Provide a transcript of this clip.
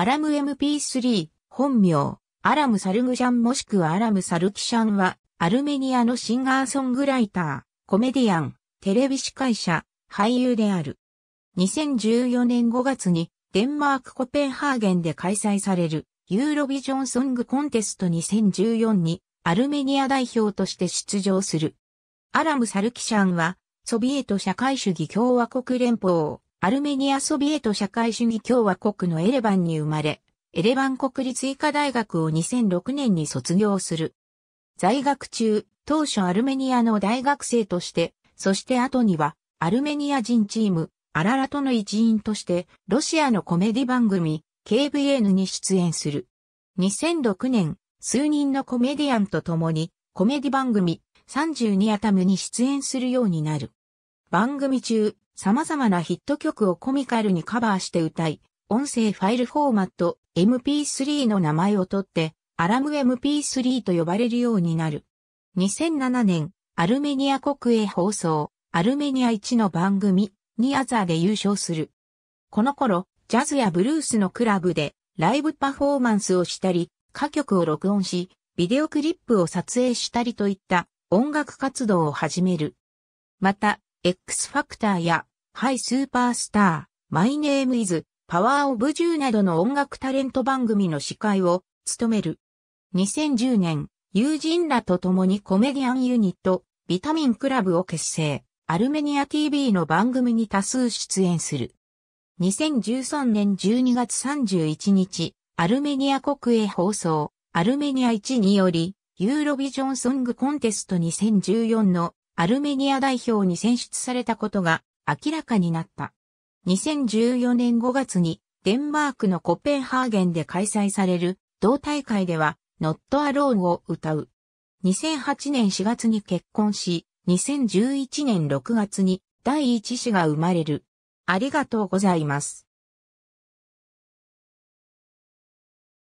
アラム MP3、本名、アラム・サルグシャンもしくはアラム・サルキシャンは、アルメニアのシンガーソングライター、コメディアン、テレビ司会者、俳優である。2014年5月に、デンマークコペンハーゲンで開催される、ユーロビジョンソングコンテスト2014に、アルメニア代表として出場する。アラム・サルキシャンは、ソビエト社会主義共和国連邦、アルメニアソビエト社会主義共和国のエレバンに生まれ、エレバン国立医科大学を2006年に卒業する。在学中、当初アルメニアの大学生として、そして後には、アルメニア人チーム、アララトの一員として、ロシアのコメディ番組、KVN に出演する。2006年、数人のコメディアンと共に、コメディ番組、32アタムに出演するようになる。番組中、様々なヒット曲をコミカルにカバーして歌い、音声ファイルフォーマット MP3 の名前を取って、アラム MP3 と呼ばれるようになる。2007年、アルメニア国営放送、アルメニア1の番組、ニアザーで優勝する。この頃、ジャズやブルースのクラブでライブパフォーマンスをしたり、歌曲を録音し、ビデオクリップを撮影したりといった音楽活動を始める。また、X ファクターやハイスーパースター、マイネームイズ、パワーオブジューなどの音楽タレント番組の司会を務める。2010年、友人らと共にコメディアンユニット、ビタミンクラブを結成、アルメニア TV の番組に多数出演する。2013年12月31日、アルメニア国営放送、アルメニア1により、ユーロビジョンソングコンテスト2014のアルメニア代表に選出されたことが明らかになった。2014年5月にデンマークのコペンハーゲンで開催される同大会では Not Alone を歌う。2008年4月に結婚し、2011年6月に第一子が生まれる。ありがとうございます。